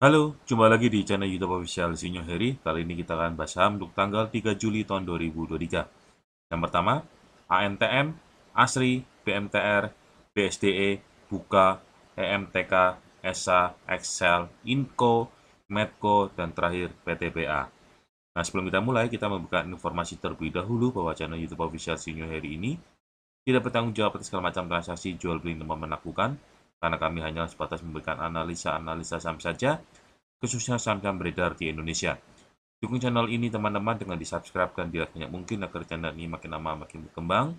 Halo, jumpa lagi di channel YouTube official Sinyo Heri. Kali ini kita akan bahas saham untuk tanggal 3 Juli tahun 2023. Yang pertama, ANTM, ASRI, BMTR, BSDE, Buka, EMTK, ESA, Excel, INCO, Medco, dan terakhir PTBA. Nah, sebelum kita mulai, kita membuka informasi terlebih dahulu bahwa channel YouTube official Sinyo Heri ini tidak bertanggung jawab atas segala macam transaksi jual beli yang teman karena kami hanya sebatas memberikan analisa-analisa saham saja, khususnya saham-saham beredar di Indonesia. Dukung channel ini teman-teman dengan di-subscribe dan di banyak mungkin agar channel ini makin lama makin berkembang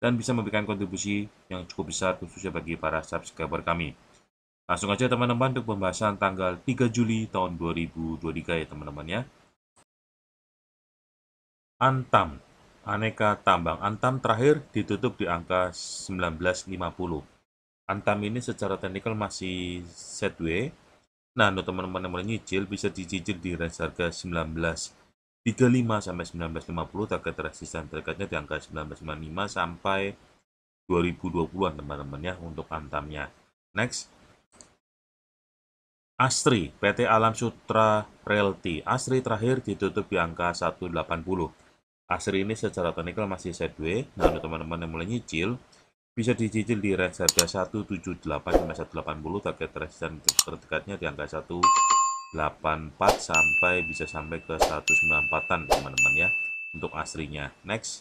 dan bisa memberikan kontribusi yang cukup besar khususnya bagi para subscriber kami. Langsung aja teman-teman untuk pembahasan tanggal 3 Juli tahun 2023 ya teman-teman ya. Antam, aneka tambang. Antam terakhir ditutup di angka 1950. Antam ini secara teknikal masih sideway. Nah, untuk teman-teman yang nyicil bisa dicicil di range harga 19 35 sampai 1950 target resisten terdekatnya di angka 1995 sampai 2020-an teman-teman ya untuk antamnya. Next. Astri, PT Alam Sutra Realty. Astri terakhir ditutup di angka 180. Astri ini secara teknikal masih sideways. Nah, untuk teman-teman yang mulai nyicil, bisa dicicil di range harga 178 sampai 180, target resisten terdekatnya di angka 184 sampai bisa sampai ke 194-an teman-teman ya untuk aslinya. Next.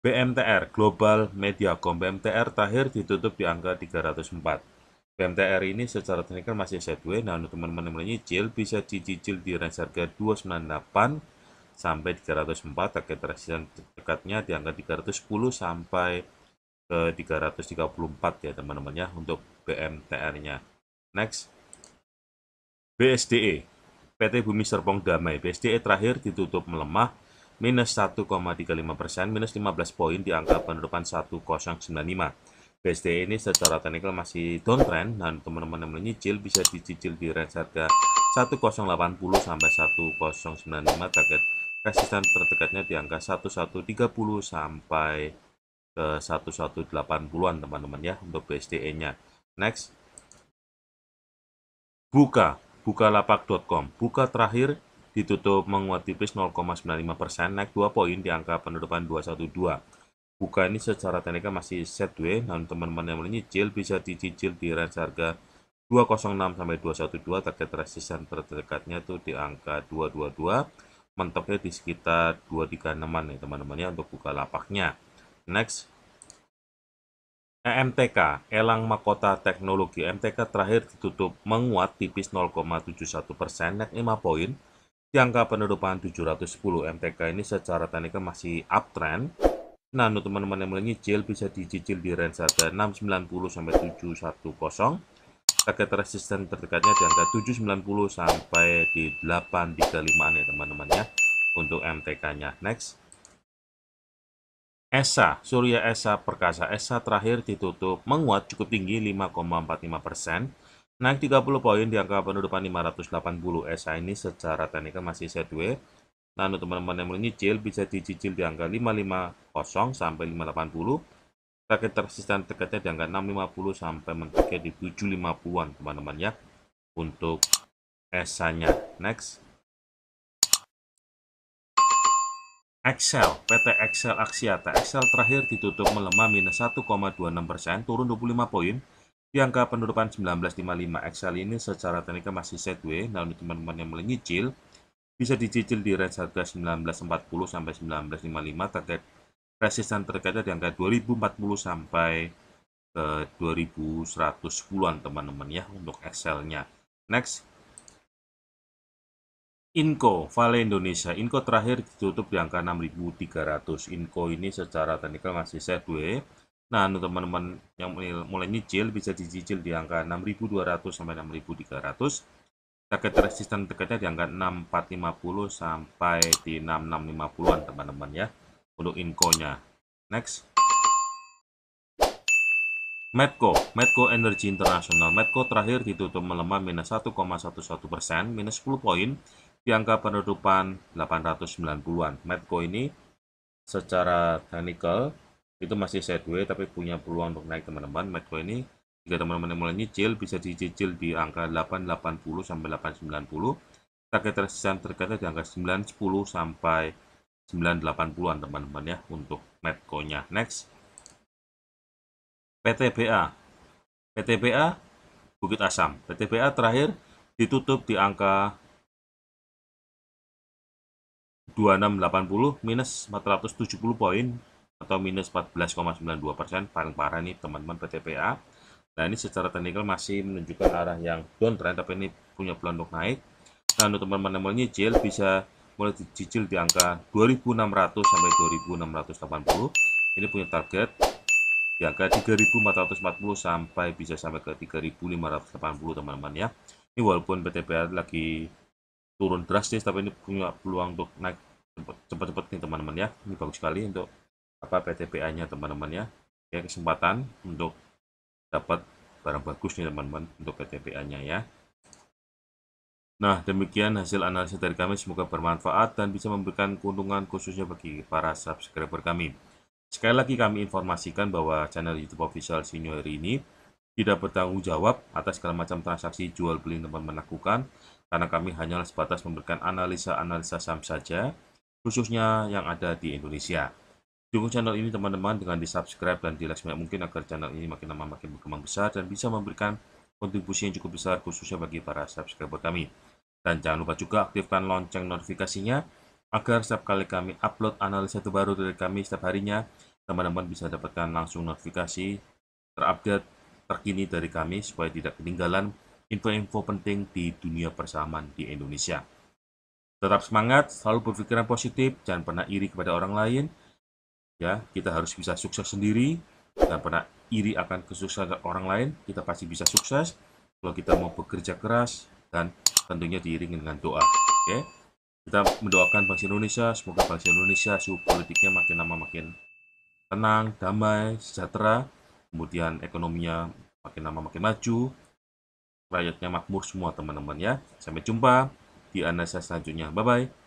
BMTR Global Media Mediacom BMTR terakhir ditutup di angka 304. BMTR ini secara teknikal masih sideways, nah untuk teman-teman yang menyicil bisa dicicil di range harga 298 sampai 304 target resisten terdekatnya di angka 310 sampai ke 334 ya teman-teman ya untuk BMTR-nya. Next. BSDE. PT Bumi Serpong Damai. BSDE terakhir ditutup melemah minus 1,35 persen, minus 15 poin di angka penutupan 1095. BSDE ini secara teknikal masih downtrend dan teman-teman yang menyicil bisa dicicil di range harga 1080 sampai 1095 target resisten terdekatnya di angka 1130 sampai ke 1180-an teman-teman ya untuk BSDE-nya. Next. Buka, bukalapak.com. Buka terakhir ditutup menguat tipis 0,95% naik 2 poin di angka penutupan 212. Buka ini secara teknikal masih set way, namun teman-teman yang menyicil bisa dicicil di range harga 206 sampai 212 target resisten terdekatnya tuh di angka 222 mentoknya di sekitar 236 nih teman-teman ya untuk buka lapaknya Next. MTK, Elang Makota Teknologi MTK terakhir ditutup menguat tipis 0,71 persen, naik 5 poin. Di angka penutupan 710, MTK ini secara teknikal masih uptrend. Nah, untuk teman-teman yang mulai nyicil, bisa dicicil di range harga 690 sampai 710. Target resisten terdekatnya di angka 790 sampai di 835 ya teman-teman ya untuk MTK-nya. Next. ESA, Surya ESA Perkasa ESA terakhir ditutup menguat cukup tinggi 5,45 persen, naik 30 poin di angka penutupan 580. ESA ini secara teknikal masih sideways, Nah, teman-teman yang nyicil bisa dicicil di angka 550 sampai 580. Target resisten dekatnya di angka 650 sampai mencapai di 750-an teman-teman ya untuk ESA-nya. Next. Excel, PT Excel Aksiata Excel terakhir ditutup melemah minus 1,26%, persen turun 25 poin. Di angka penutupan 1955, Excel ini secara teknikal masih sideways, namun teman-teman yang mulai nyicil, bisa dicicil di range harga 1940 sampai 1955, terkait resisten terkait di angka 2040 sampai ke 2110-an teman-teman ya untuk Excel-nya. Next, Inco, Vale Indonesia. Inco terakhir ditutup di angka 6.300. Inco ini secara teknikal masih sideways. Nah, untuk anu teman-teman yang mulai nyicil bisa dicicil di angka 6.200 sampai 6.300. Target resisten dekatnya di angka 6450 sampai di 6650-an teman-teman ya untuk Inco-nya. Next. Medco, Medco Energy International. Medco terakhir ditutup melemah minus 1,11 persen, minus 10 poin di angka penutupan 890-an. Medco ini secara technical itu masih sideways tapi punya peluang untuk naik teman-teman. Medco ini jika teman-teman mulai nyicil bisa dicicil di angka 880 sampai 890. Target resisten terkait di angka 910 sampai 980-an teman-teman ya untuk Medco-nya. Next. PTBA. PTBA Bukit Asam. PTBA terakhir ditutup di angka 2680 minus 470 poin atau minus 14,92 persen paling parah nih teman-teman PTPA. Nah ini secara teknikal masih menunjukkan arah yang downtrend tapi ini punya pelan untuk naik. Nah untuk teman-teman yang mau nyicil bisa mulai dicicil di angka 2600 sampai 2680. Ini punya target di angka 3440 sampai bisa sampai ke 3580 teman-teman ya. Ini walaupun PTPA lagi turun drastis tapi ini punya peluang untuk naik cepat-cepat nih teman-teman ya ini bagus sekali untuk apa PTPA nya teman-teman ya ya kesempatan untuk dapat barang bagus nih teman-teman untuk PTPA nya ya Nah, demikian hasil analisis dari kami. Semoga bermanfaat dan bisa memberikan keuntungan khususnya bagi para subscriber kami. Sekali lagi kami informasikan bahwa channel YouTube official Senior ini tidak bertanggung jawab atas segala macam transaksi jual beli teman-teman lakukan karena kami hanyalah sebatas memberikan analisa-analisa saham saja, khususnya yang ada di Indonesia. Dukung channel ini teman-teman dengan di-subscribe dan di-like sebanyak mungkin agar channel ini makin lama makin berkembang besar dan bisa memberikan kontribusi yang cukup besar khususnya bagi para subscriber kami. Dan jangan lupa juga aktifkan lonceng notifikasinya agar setiap kali kami upload analisa terbaru dari kami setiap harinya, teman-teman bisa dapatkan langsung notifikasi terupdate terkini dari kami supaya tidak ketinggalan info-info penting di dunia persamaan di Indonesia. Tetap semangat, selalu berpikiran positif, jangan pernah iri kepada orang lain. Ya, kita harus bisa sukses sendiri, jangan pernah iri akan kesuksesan orang lain, kita pasti bisa sukses kalau kita mau bekerja keras dan tentunya diiringi dengan doa. Oke. Kita mendoakan bangsa Indonesia, semoga bangsa Indonesia suhu politiknya makin lama makin tenang, damai, sejahtera, kemudian ekonominya makin lama makin maju, rakyatnya makmur semua teman-teman ya. Sampai jumpa di analisa selanjutnya. Bye-bye.